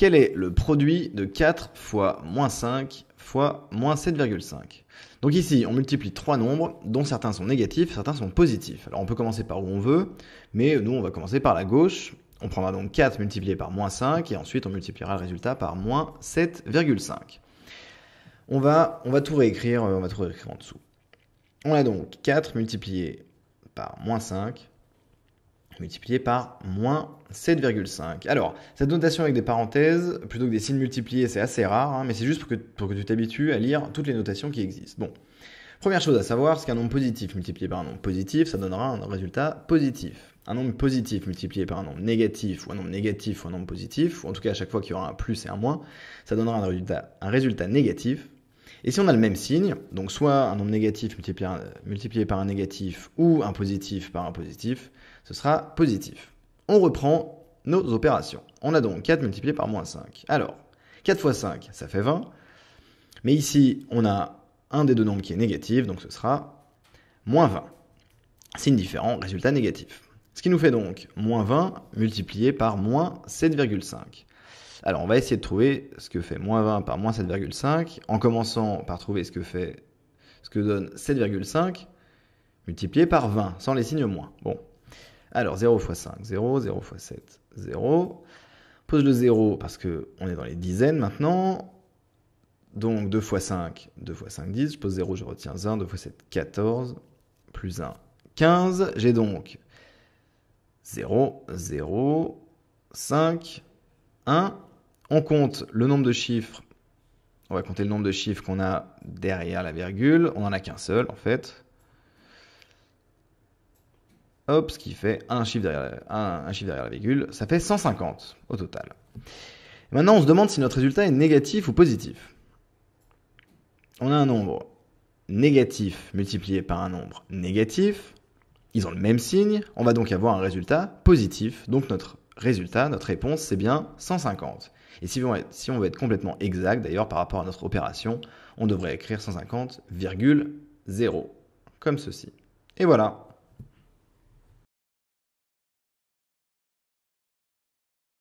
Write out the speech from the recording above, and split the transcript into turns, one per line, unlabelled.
Quel est le produit de 4 fois moins 5 fois moins 7,5 Donc ici, on multiplie trois nombres, dont certains sont négatifs, certains sont positifs. Alors on peut commencer par où on veut, mais nous on va commencer par la gauche. On prendra donc 4 multiplié par moins 5, et ensuite on multipliera le résultat par moins 7,5. On va, on va tout réécrire, euh, on va tout réécrire en dessous. On a donc 4 multiplié par moins 5 multiplié par moins 7,5. Alors, cette notation avec des parenthèses, plutôt que des signes multipliés, c'est assez rare, hein, mais c'est juste pour que, tu t'habitues à lire toutes les notations qui existent. Bon, première chose à savoir, c'est qu'un nombre positif multiplié par un nombre positif, ça donnera un résultat positif. Un nombre positif multiplié par un nombre négatif, ou un nombre négatif, ou un nombre positif, ou en tout cas à chaque fois qu'il y aura un plus et un moins, ça donnera un résultat, négatif, et si on a le même signe, donc soit un nombre négatif multiplié, par un négatif ou un positif par un positif, ce sera positif. On reprend nos opérations. On a donc 4 multiplié par moins 5. Alors, 4 fois 5, ça fait 20. Mais ici, on a un des deux nombres qui est négatif, donc ce sera moins 20. Signe différent, résultat négatif. Ce qui nous fait donc moins 20 multiplié par moins 7,5. Alors on va essayer de trouver ce que fait moins 20 par moins 7,5 en commençant par trouver ce que fait ce que donne 7,5 multiplié par 20 sans les signes moins. Bon, alors 0 x 5, 0, 0 x 7, 0. Pose le 0 parce que on est dans les dizaines maintenant. Donc 2 x 5, 2 x 5, 10. Je pose 0, je retiens 1. 2 x 7, 14. Plus 1, 15. J'ai donc 0, 0, 5, 1. On compte le nombre de chiffres. On va compter le nombre de chiffres qu'on a derrière la virgule. On n'en a qu'un seul en fait. Hop, ce qui fait un chiffre derrière, la, un, chiffre derrière la virgule, ça fait 150 au total. maintenant, on se demande si notre résultat est négatif ou positif. On a un nombre négatif multiplié par un nombre négatif. Ils ont le même signe. On va donc avoir un résultat positif. Donc notre résultat, notre réponse, c'est bien 150. Et si on, veut être, si on veut être complètement exact, d'ailleurs, par rapport à notre opération, on devrait écrire 150,0 comme ceci. Et voilà,